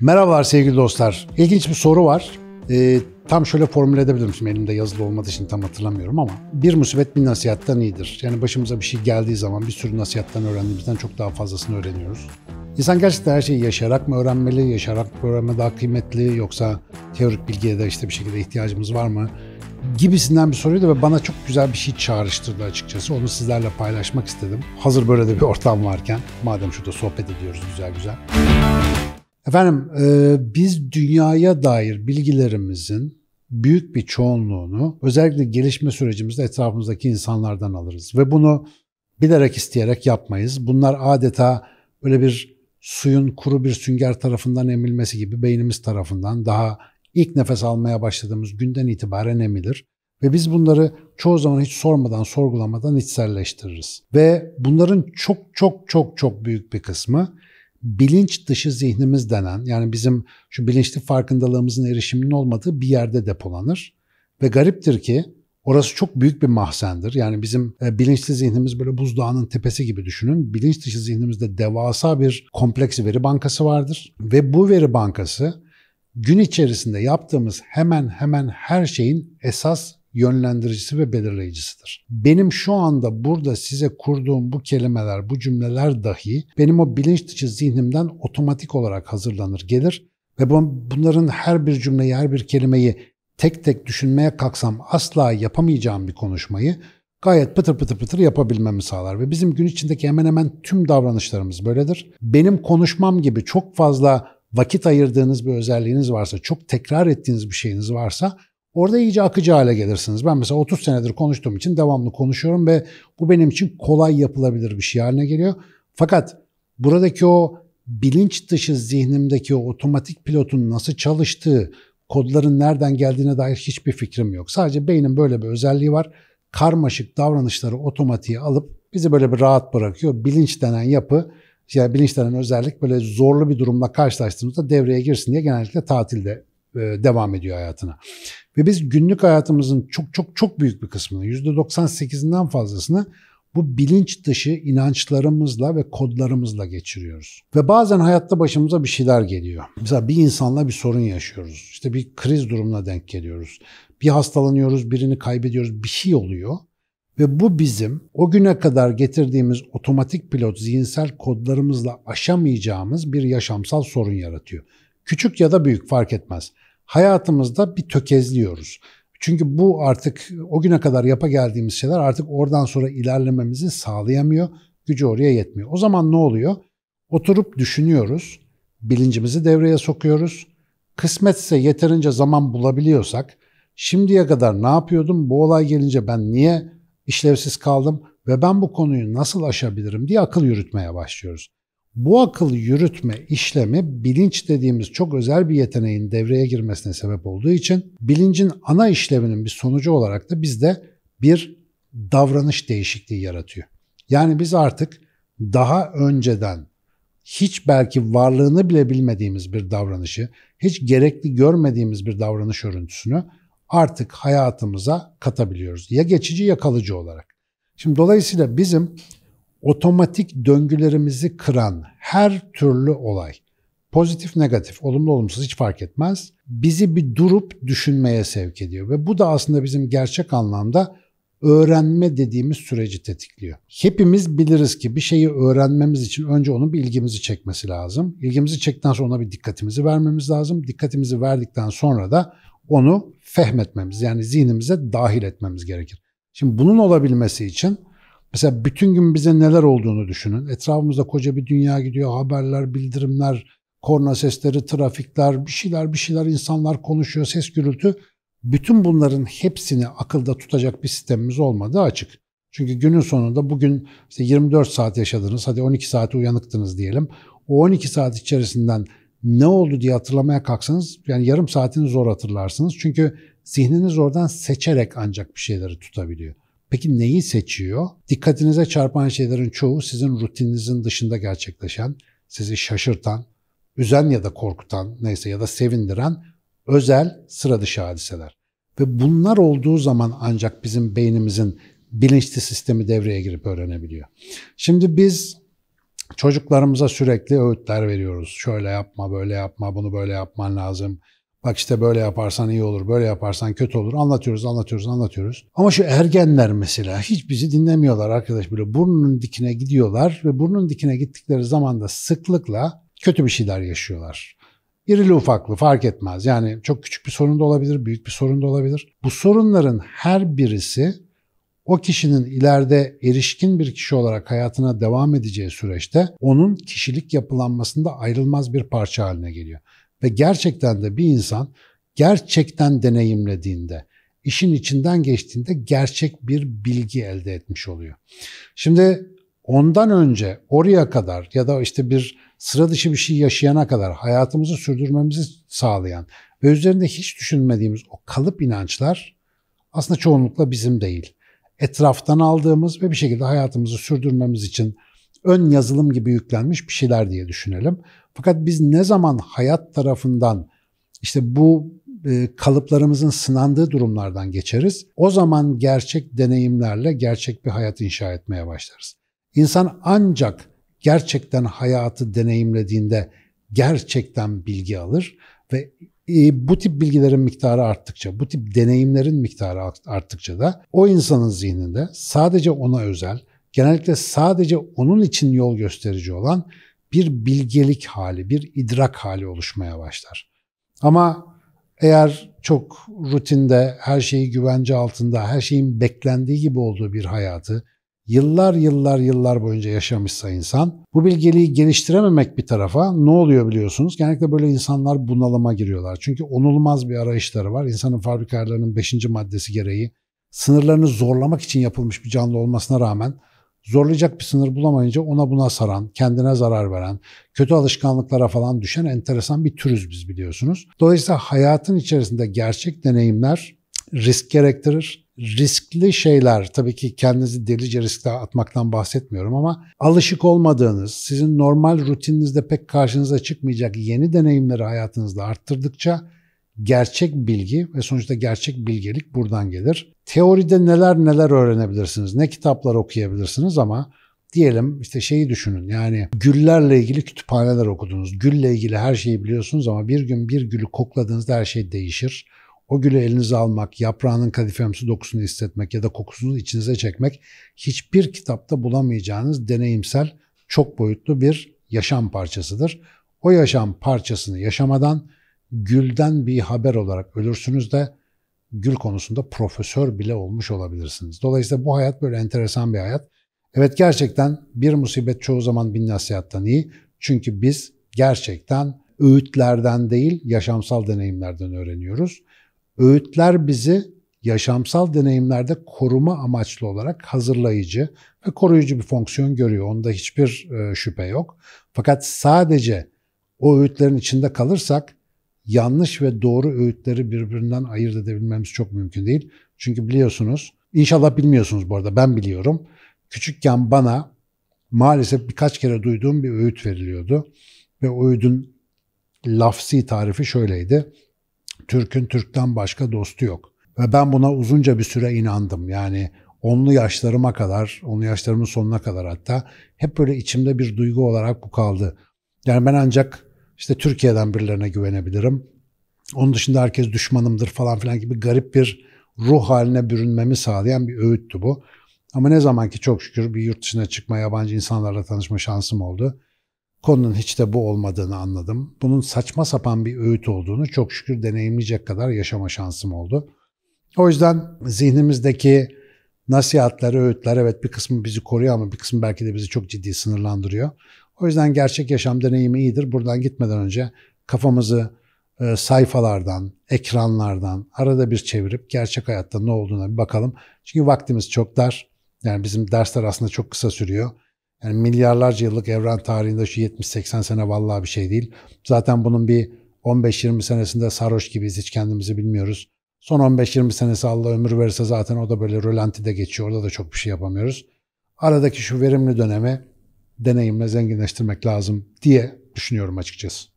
Merhabalar sevgili dostlar. İlginç bir soru var. Ee, tam şöyle formüle edebilirim şimdi elimde yazılı olmadığı için tam hatırlamıyorum ama bir musibet bir nasihattan iyidir. Yani başımıza bir şey geldiği zaman bir sürü nasihattan öğrendiğimizden çok daha fazlasını öğreniyoruz. İnsan gerçekten her şeyi yaşayarak mı öğrenmeli, Yaşarak mı öğrenme daha kıymetli yoksa teorik bilgiye de işte bir şekilde ihtiyacımız var mı gibisinden bir soruydu ve bana çok güzel bir şey çağrıştırdı açıkçası. Onu sizlerle paylaşmak istedim. Hazır böyle de bir ortam varken madem şurada sohbet ediyoruz güzel güzel. Efendim e, biz dünyaya dair bilgilerimizin büyük bir çoğunluğunu özellikle gelişme sürecimizde etrafımızdaki insanlardan alırız. Ve bunu bilerek isteyerek yapmayız. Bunlar adeta böyle bir suyun kuru bir sünger tarafından emilmesi gibi beynimiz tarafından daha ilk nefes almaya başladığımız günden itibaren emilir. Ve biz bunları çoğu zaman hiç sormadan, sorgulamadan içselleştiririz. Ve bunların çok çok çok çok büyük bir kısmı bilinç dışı zihnimiz denen yani bizim şu bilinçli farkındalığımızın erişiminin olmadığı bir yerde depolanır. Ve gariptir ki orası çok büyük bir mahzendir. Yani bizim e, bilinçli zihnimiz böyle buzdağının tepesi gibi düşünün. Bilinç dışı zihnimizde devasa bir kompleks veri bankası vardır. Ve bu veri bankası gün içerisinde yaptığımız hemen hemen her şeyin esas yönlendiricisi ve belirleyicisidir. Benim şu anda burada size kurduğum bu kelimeler, bu cümleler dahi benim o bilinç dışı zihnimden otomatik olarak hazırlanır gelir ve bunların her bir cümleyi, her bir kelimeyi tek tek düşünmeye kalksam asla yapamayacağım bir konuşmayı gayet pıtır pıtır pıtır yapabilmemi sağlar. Ve bizim gün içindeki hemen hemen tüm davranışlarımız böyledir. Benim konuşmam gibi çok fazla vakit ayırdığınız bir özelliğiniz varsa, çok tekrar ettiğiniz bir şeyiniz varsa Orada iyice akıcı hale gelirsiniz. Ben mesela 30 senedir konuştuğum için devamlı konuşuyorum ve bu benim için kolay yapılabilir bir şey haline geliyor. Fakat buradaki o bilinç dışı zihnimdeki o otomatik pilotun nasıl çalıştığı, kodların nereden geldiğine dair hiçbir fikrim yok. Sadece beynin böyle bir özelliği var. Karmaşık davranışları otomatiğe alıp bizi böyle bir rahat bırakıyor. Bilinç denen yapı, yani bilinç denen özellik böyle zorlu bir durumla karşılaştığımızda devreye girsin diye genellikle tatilde e, devam ediyor hayatına. Ve biz günlük hayatımızın çok çok çok büyük bir kısmını, %98'inden fazlasını bu bilinç dışı inançlarımızla ve kodlarımızla geçiriyoruz. Ve bazen hayatta başımıza bir şeyler geliyor. Mesela bir insanla bir sorun yaşıyoruz. İşte bir kriz durumuna denk geliyoruz. Bir hastalanıyoruz, birini kaybediyoruz, bir şey oluyor. Ve bu bizim o güne kadar getirdiğimiz otomatik pilot zihinsel kodlarımızla aşamayacağımız bir yaşamsal sorun yaratıyor. Küçük ya da büyük fark etmez hayatımızda bir tökezliyoruz. Çünkü bu artık o güne kadar yapa geldiğimiz şeyler artık oradan sonra ilerlememizi sağlayamıyor. Gücü oraya yetmiyor. O zaman ne oluyor? Oturup düşünüyoruz. Bilincimizi devreye sokuyoruz. Kısmetse yeterince zaman bulabiliyorsak şimdiye kadar ne yapıyordum? Bu olay gelince ben niye işlevsiz kaldım ve ben bu konuyu nasıl aşabilirim diye akıl yürütmeye başlıyoruz. Bu akıl yürütme işlemi bilinç dediğimiz çok özel bir yeteneğin devreye girmesine sebep olduğu için bilincin ana işlevinin bir sonucu olarak da bizde bir davranış değişikliği yaratıyor. Yani biz artık daha önceden hiç belki varlığını bile bilmediğimiz bir davranışı, hiç gerekli görmediğimiz bir davranış örüntüsünü artık hayatımıza katabiliyoruz. Ya geçici ya kalıcı olarak. Şimdi dolayısıyla bizim otomatik döngülerimizi kıran her türlü olay, pozitif negatif, olumlu olumsuz hiç fark etmez, bizi bir durup düşünmeye sevk ediyor. Ve bu da aslında bizim gerçek anlamda öğrenme dediğimiz süreci tetikliyor. Hepimiz biliriz ki bir şeyi öğrenmemiz için önce onun bir ilgimizi çekmesi lazım. İlgimizi çektikten sonra ona bir dikkatimizi vermemiz lazım. Dikkatimizi verdikten sonra da onu fehmetmemiz yani zihnimize dahil etmemiz gerekir. Şimdi bunun olabilmesi için Mesela bütün gün bize neler olduğunu düşünün. Etrafımızda koca bir dünya gidiyor. Haberler, bildirimler, korna sesleri, trafikler, bir şeyler bir şeyler insanlar konuşuyor, ses gürültü. Bütün bunların hepsini akılda tutacak bir sistemimiz olmadığı açık. Çünkü günün sonunda bugün işte 24 saat yaşadınız, hadi 12 saati uyanıktınız diyelim. O 12 saat içerisinden ne oldu diye hatırlamaya kalksanız yani yarım saatini zor hatırlarsınız. Çünkü zihniniz oradan seçerek ancak bir şeyleri tutabiliyor. Peki neyi seçiyor? Dikkatinize çarpan şeylerin çoğu sizin rutininizin dışında gerçekleşen, sizi şaşırtan, üzen ya da korkutan, neyse ya da sevindiren özel sıra dışı hadiseler. Ve bunlar olduğu zaman ancak bizim beynimizin bilinçli sistemi devreye girip öğrenebiliyor. Şimdi biz çocuklarımıza sürekli öğütler veriyoruz. Şöyle yapma, böyle yapma, bunu böyle yapman lazım Bak işte böyle yaparsan iyi olur, böyle yaparsan kötü olur. Anlatıyoruz, anlatıyoruz, anlatıyoruz. Ama şu ergenler mesela hiç bizi dinlemiyorlar arkadaş. Böyle burnunun dikine gidiyorlar ve burnunun dikine gittikleri zaman da sıklıkla kötü bir şeyler yaşıyorlar. İrili ufaklı fark etmez. Yani çok küçük bir sorun da olabilir, büyük bir sorun da olabilir. Bu sorunların her birisi o kişinin ileride erişkin bir kişi olarak hayatına devam edeceği süreçte onun kişilik yapılanmasında ayrılmaz bir parça haline geliyor. Ve gerçekten de bir insan gerçekten deneyimlediğinde, işin içinden geçtiğinde gerçek bir bilgi elde etmiş oluyor. Şimdi ondan önce oraya kadar ya da işte bir sıra dışı bir şey yaşayana kadar hayatımızı sürdürmemizi sağlayan ve üzerinde hiç düşünmediğimiz o kalıp inançlar aslında çoğunlukla bizim değil. Etraftan aldığımız ve bir şekilde hayatımızı sürdürmemiz için ön yazılım gibi yüklenmiş bir şeyler diye düşünelim. Fakat biz ne zaman hayat tarafından işte bu e, kalıplarımızın sınandığı durumlardan geçeriz. O zaman gerçek deneyimlerle gerçek bir hayat inşa etmeye başlarız. İnsan ancak gerçekten hayatı deneyimlediğinde gerçekten bilgi alır ve e, bu tip bilgilerin miktarı arttıkça, bu tip deneyimlerin miktarı arttıkça da o insanın zihninde sadece ona özel, genellikle sadece onun için yol gösterici olan bir bilgelik hali, bir idrak hali oluşmaya başlar. Ama eğer çok rutinde, her şeyi güvence altında, her şeyin beklendiği gibi olduğu bir hayatı yıllar yıllar yıllar boyunca yaşamışsa insan, bu bilgeliği geliştirememek bir tarafa ne oluyor biliyorsunuz? Genellikle böyle insanlar bunalıma giriyorlar. Çünkü onulmaz bir arayışları var. İnsanın fabrikalarının 5. maddesi gereği sınırlarını zorlamak için yapılmış bir canlı olmasına rağmen zorlayacak bir sınır bulamayınca ona buna saran, kendine zarar veren, kötü alışkanlıklara falan düşen enteresan bir türüz biz biliyorsunuz. Dolayısıyla hayatın içerisinde gerçek deneyimler risk gerektirir. Riskli şeyler tabii ki kendinizi delice riske atmaktan bahsetmiyorum ama alışık olmadığınız, sizin normal rutininizde pek karşınıza çıkmayacak yeni deneyimleri hayatınızda arttırdıkça gerçek bilgi ve sonuçta gerçek bilgelik buradan gelir. Teoride neler neler öğrenebilirsiniz, ne kitaplar okuyabilirsiniz ama diyelim işte şeyi düşünün yani güllerle ilgili kütüphaneler okudunuz. Gülle ilgili her şeyi biliyorsunuz ama bir gün bir gülü kokladığınızda her şey değişir. O gülü elinize almak, yaprağının kadifemsi dokusunu hissetmek ya da kokusunu içinize çekmek hiçbir kitapta bulamayacağınız deneyimsel çok boyutlu bir yaşam parçasıdır. O yaşam parçasını yaşamadan gülden bir haber olarak ölürsünüz de gül konusunda profesör bile olmuş olabilirsiniz. Dolayısıyla bu hayat böyle enteresan bir hayat. Evet gerçekten bir musibet çoğu zaman bin nasihattan iyi. Çünkü biz gerçekten öğütlerden değil yaşamsal deneyimlerden öğreniyoruz. Öğütler bizi yaşamsal deneyimlerde koruma amaçlı olarak hazırlayıcı ve koruyucu bir fonksiyon görüyor. Onda hiçbir e, şüphe yok. Fakat sadece o öğütlerin içinde kalırsak yanlış ve doğru öğütleri birbirinden ayırt edebilmemiz çok mümkün değil. Çünkü biliyorsunuz, inşallah bilmiyorsunuz bu arada ben biliyorum. Küçükken bana maalesef birkaç kere duyduğum bir öğüt veriliyordu. Ve o öğüdün lafsi tarifi şöyleydi. Türk'ün Türk'ten başka dostu yok. Ve ben buna uzunca bir süre inandım. Yani onlu yaşlarıma kadar, onlu yaşlarımın sonuna kadar hatta hep böyle içimde bir duygu olarak bu kaldı. Yani ben ancak işte Türkiye'den birilerine güvenebilirim. Onun dışında herkes düşmanımdır falan filan gibi garip bir ruh haline bürünmemi sağlayan bir öğüttü bu. Ama ne zaman ki çok şükür bir yurt dışına çıkma, yabancı insanlarla tanışma şansım oldu. Konunun hiç de bu olmadığını anladım. Bunun saçma sapan bir öğüt olduğunu çok şükür deneyimleyecek kadar yaşama şansım oldu. O yüzden zihnimizdeki nasihatler, öğütler evet bir kısmı bizi koruyor ama bir kısmı belki de bizi çok ciddi sınırlandırıyor. O yüzden gerçek yaşam deneyimi iyidir. Buradan gitmeden önce kafamızı e, sayfalardan, ekranlardan arada bir çevirip gerçek hayatta ne olduğuna bir bakalım. Çünkü vaktimiz çok dar. Yani bizim dersler aslında çok kısa sürüyor. Yani milyarlarca yıllık evren tarihinde şu 70-80 sene vallahi bir şey değil. Zaten bunun bir 15-20 senesinde sarhoş gibiyiz, hiç kendimizi bilmiyoruz. Son 15-20 senesi Allah ömür verirse zaten o da böyle rölantide geçiyor. Orada da çok bir şey yapamıyoruz. Aradaki şu verimli döneme deneyimle zenginleştirmek lazım diye düşünüyorum açıkçası.